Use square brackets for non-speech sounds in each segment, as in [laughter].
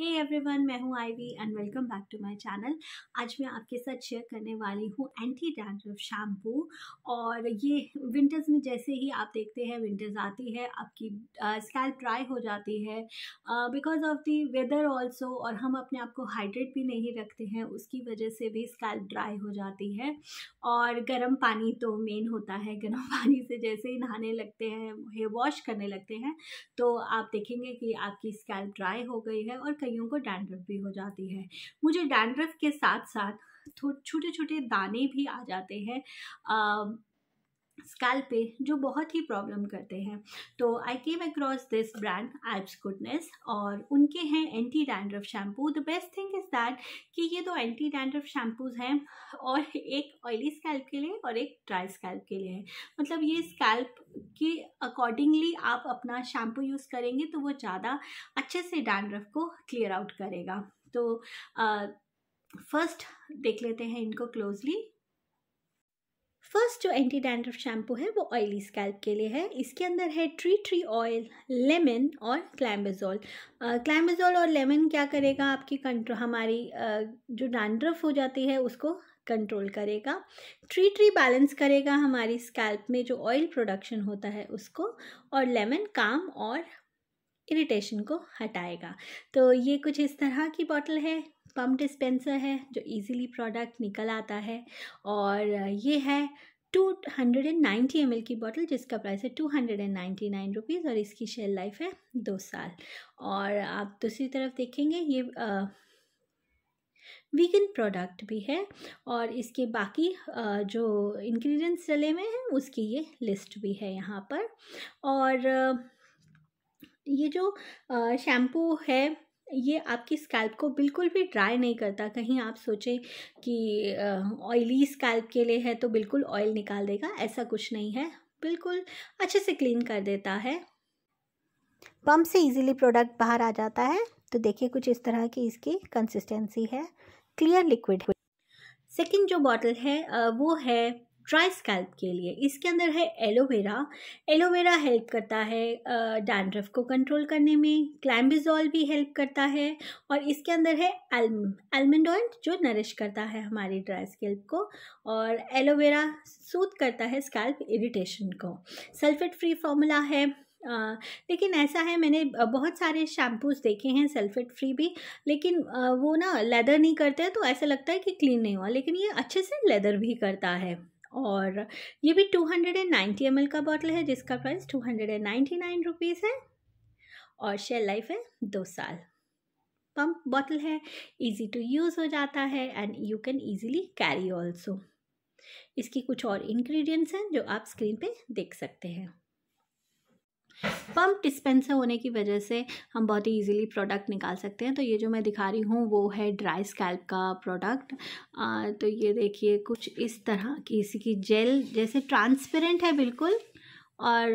हे everyone मैं हूँ Ivy and welcome back to my channel आज मैं आपके साथ शेयर करने वाली हूँ एंटी डैंड्रफ शैम्पू और ये विंटर्स में जैसे ही आप देखते हैं विंटर्स आती है आपकी स्कैल्प ड्राई हो जाती है because of the weather also और हम अपने आप को हाइड्रेट भी नहीं रखते हैं उसकी वजह से भी स्कैल्प ड्राई हो जाती है और गर्म पानी तो मेन होता है गर्म [laughs] पानी से जैसे ही नहाने लगते हैं हेयर वॉश करने लगते हैं तो आप देखेंगे कि आपकी स्कैल्प ड्राई हो गई है और कईयों को डैंड्रफ भी हो जाती है मुझे डैंड्रफ के साथ साथ छोटे छोटे दाने भी आ जाते हैं स्कैल्प पे जो बहुत ही प्रॉब्लम करते हैं तो I came across this brand एब्स गुडनेस और उनके हैं anti dandruff shampoo the best thing is that कि ये दो एंटी डैंड्रफ शैम्पूज हैं और एक ऑयली स्कैल्प के लिए और एक ड्राई स्कैल्प के लिए है मतलब ये स्कैल्प के अकॉर्डिंगली आप अपना शैम्पू यूज़ करेंगे तो वो ज़्यादा अच्छे से डैंड्रफ को क्लियर आउट करेगा तो फर्स्ट देख लेते हैं इनको क्लोजली फर्स्ट जो एंटी डैंड्रफ शैम्पू है वो ऑयली स्कैल्प के लिए है इसके अंदर है ट्री ट्री ऑयल लेमन और क्लैम्बेजोल क्लैम्बेजोल और लेमन क्या करेगा आपकी कंट्रो हमारी जो डैंड्रफ हो जाती है उसको कंट्रोल करेगा ट्री ट्री बैलेंस करेगा हमारी स्कैल्प में जो ऑयल प्रोडक्शन होता है उसको और लेमन काम और इरिटेशन को हटाएगा तो ये कुछ इस तरह की बॉटल है पम्प डिस्पेंसर है जो इजीली प्रोडक्ट निकल आता है और ये है two hundred and ninety M की बॉटल जिसका प्राइस है two hundred and ninety nine rupees और इसकी शेल लाइफ है दो साल और आप दूसरी तरफ देखेंगे ये आ, वीगन प्रोडक्ट भी है और इसके बाकी जो इंग्रेडिएंट्स डले हुए हैं उसकी ये लिस्ट भी है यहाँ पर और ये जो शैम्पू है ये आपकी स्कैल्प को बिल्कुल भी ड्राई नहीं करता कहीं आप सोचें कि ऑयली स्कैल्प के लिए है तो बिल्कुल ऑयल निकाल देगा ऐसा कुछ नहीं है बिल्कुल अच्छे से क्लीन कर देता है पम्प से इजीली प्रोडक्ट बाहर आ जाता है तो देखिए कुछ इस तरह की इसकी कंसिस्टेंसी है क्लियर लिक्विड सेकंड जो बॉटल है वो है ड्राई स्कैल्प के लिए इसके अंदर है एलोवेरा एलोवेरा हेल्प करता है डैंड्रफ को कंट्रोल करने में क्लैम्बिजॉल भी हेल्प करता है और इसके अंदर है एलम एलमंड ऑयल जो नरिश करता है हमारी ड्राई स्कैल्प को और एलोवेरा सूद करता है स्कैल्प इरिटेशन को सल्फेट फ्री फॉर्मूला है आ, लेकिन ऐसा है मैंने बहुत सारे शैम्पूज़ देखे हैं सल्फेट फ्री भी लेकिन आ, वो ना लेदर नहीं करते तो ऐसा लगता है कि क्लीन नहीं हुआ लेकिन ये अच्छे से लेदर भी करता है और ये भी 290 ml का बॉटल है जिसका प्राइस 299 रुपीस है और शेल लाइफ है दो साल पंप बॉटल है इजी टू यूज़ हो जाता है and you can easily carry also इसकी कुछ और इंग्रेडिएंट्स हैं जो आप स्क्रीन पे देख सकते हैं पंप डिस्पेंसर होने की वजह से हम बहुत ही ईजिली प्रोडक्ट निकाल सकते हैं तो ये जो मैं दिखा रही हूँ वो है ड्राई स्कैल्प का प्रोडक्ट तो ये देखिए कुछ इस तरह की इसी की जेल जैसे ट्रांसपेरेंट है बिल्कुल और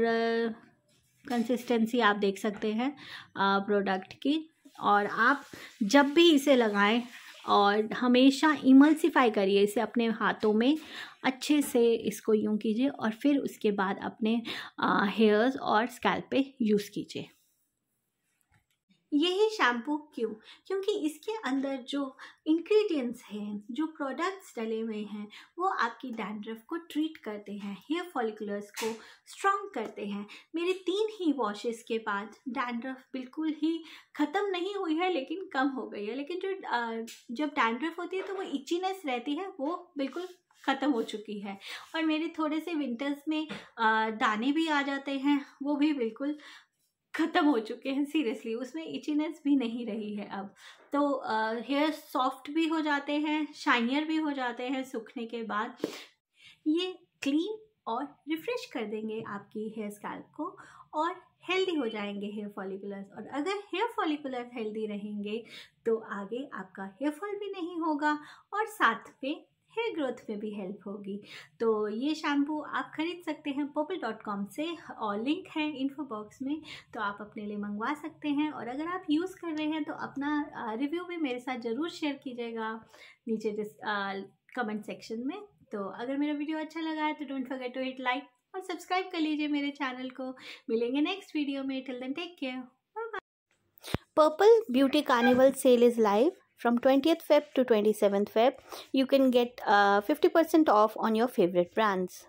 कंसिस्टेंसी आप देख सकते हैं प्रोडक्ट की और आप जब भी इसे लगाएं और हमेशा इमल्सीफाई करिए इसे अपने हाथों में अच्छे से इसको यूँ कीजिए और फिर उसके बाद अपने हेयर्स और स्कैल्प पे यूज़ कीजिए यही शैम्पू क्यों क्योंकि इसके अंदर जो इंग्रेडिएंट्स हैं जो प्रोडक्ट्स डले हुए हैं वो आपकी डैंड्रफ को ट्रीट करते हैं हेयर फॉलिकुलर्स को स्ट्रॉन्ग करते हैं मेरे तीन ही वॉशेस के बाद डैंड्रफ बिल्कुल ही ख़त्म नहीं हुई है लेकिन कम हो गई है लेकिन जो जब डैंड्रफ होती है तो वो इचीनेस रहती है वो बिल्कुल ख़त्म हो चुकी है और मेरे थोड़े से विंटर्स में दाने भी आ जाते हैं वो भी बिल्कुल ख़त्म हो चुके हैं सीरियसली उसमें इचीनेस भी नहीं रही है अब तो हेयर सॉफ्ट भी हो जाते हैं शाइनियर भी हो जाते हैं सूखने के बाद ये क्लीन और रिफ्रेश कर देंगे आपकी हेयर स्कैल्प को और हेल्दी हो जाएंगे हेयर फॉलिकुलर्स और अगर हेयर फॉलिकुलर हेल्दी रहेंगे तो आगे आपका हेयर फॉल भी नहीं होगा और साथ में हेयर ग्रोथ में भी हेल्प होगी तो ये शैम्पू आप खरीद सकते हैं पोपल डॉट कॉम से और लिंक है इन्फो बॉक्स में तो आप अपने लिए मंगवा सकते हैं और अगर आप यूज़ कर रहे हैं तो अपना रिव्यू भी मेरे साथ ज़रूर शेयर कीजिएगा नीचे डिस कमेंट सेक्शन में तो अगर मेरा वीडियो अच्छा लगा है तो don't forget to hit like और सब्सक्राइब कर लीजिए मेरे चैनल को मिलेंगे नेक्स्ट वीडियो में till then take care Purple beauty carnival sale is live from 20th Feb to 27th Feb, you can get 50% uh, off on your favorite brands.